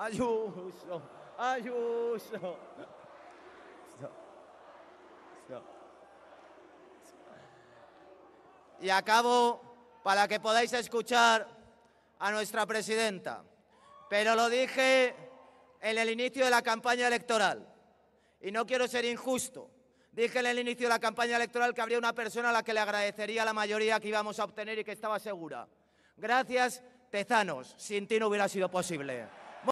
Ayuso, Ayuso. Y acabo para que podáis escuchar a nuestra presidenta. Pero lo dije en el inicio de la campaña electoral. Y no quiero ser injusto. Dije en el inicio de la campaña electoral que habría una persona a la que le agradecería la mayoría que íbamos a obtener y que estaba segura. Gracias, Tezanos. Sin ti no hubiera sido posible.